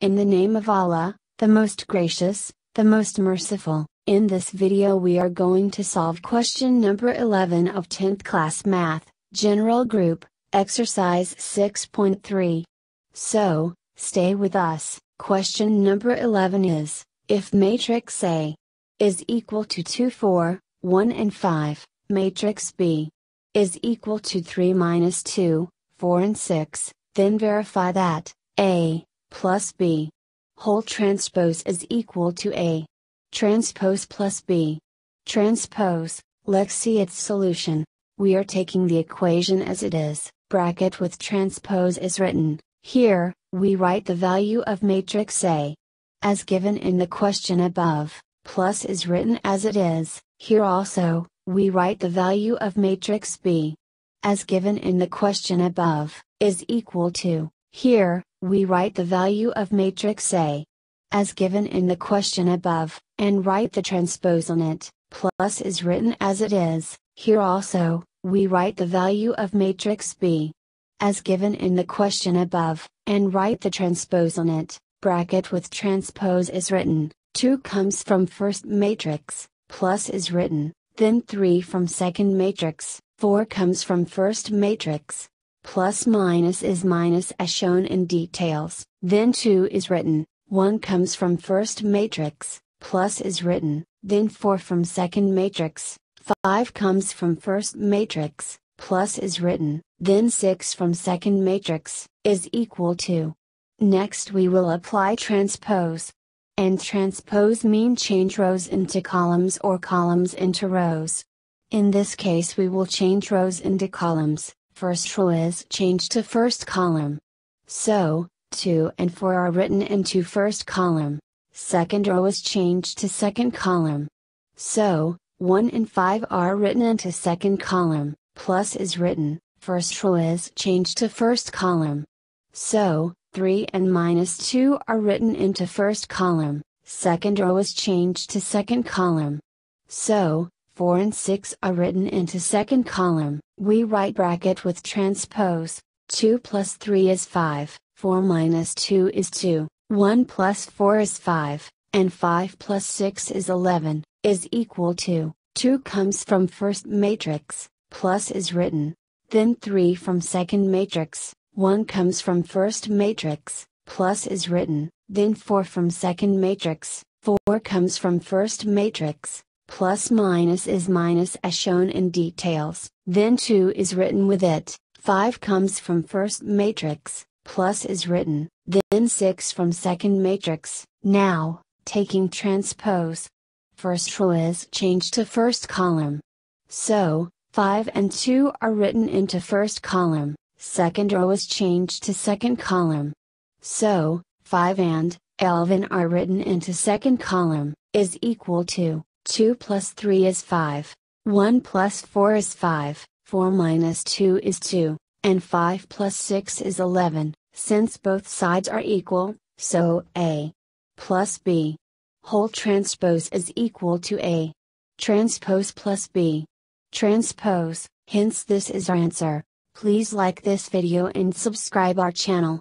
In the name of Allah, the most gracious, the most merciful, in this video we are going to solve question number 11 of 10th class math, general group, exercise 6.3. So, stay with us. Question number 11 is, if matrix A is equal to 2 4, 1 and 5, matrix B is equal to 3 minus 2, 4 and 6, then verify that A plus B. Whole transpose is equal to A. Transpose plus B. Transpose, let's see its solution. We are taking the equation as it is, bracket with transpose is written. Here, we write the value of matrix A. As given in the question above, plus is written as it is, here also, we write the value of matrix B. As given in the question above, is equal to here, we write the value of matrix A as given in the question above, and write the transpose on it, plus is written as it is, here also, we write the value of matrix B as given in the question above, and write the transpose on it, bracket with transpose is written, 2 comes from first matrix, plus is written, then 3 from second matrix, 4 comes from first matrix, plus minus is minus as shown in details. Then 2 is written, 1 comes from first matrix, plus is written, then 4 from second matrix, 5 comes from first matrix, plus is written, then 6 from second matrix, is equal to. Next we will apply transpose. And transpose mean change rows into columns or columns into rows. In this case we will change rows into columns first row is changed to first column. So, 2 and 4 are written into first column. Second row is changed to second column. So, 1 and 5 are written into second column, plus is written, first row is changed to first column. So, 3 and minus 2 are written into first column, second row is changed to second column. So, 4 and 6 are written into second column. We write bracket with transpose, 2 plus 3 is 5, 4 minus 2 is 2, 1 plus 4 is 5, and 5 plus 6 is 11, is equal to, 2 comes from first matrix, plus is written, then 3 from second matrix, 1 comes from first matrix, plus is written, then 4 from second matrix, 4 comes from first matrix, plus minus is minus as shown in details, then 2 is written with it, 5 comes from first matrix, plus is written, then 6 from second matrix, now, taking transpose. First row is changed to first column. So, 5 and 2 are written into first column, second row is changed to second column. So, 5 and, eleven are written into second column, is equal to 2 plus 3 is 5, 1 plus 4 is 5, 4 minus 2 is 2, and 5 plus 6 is 11, since both sides are equal, so A plus B whole transpose is equal to A transpose plus B transpose, hence this is our answer. Please like this video and subscribe our channel.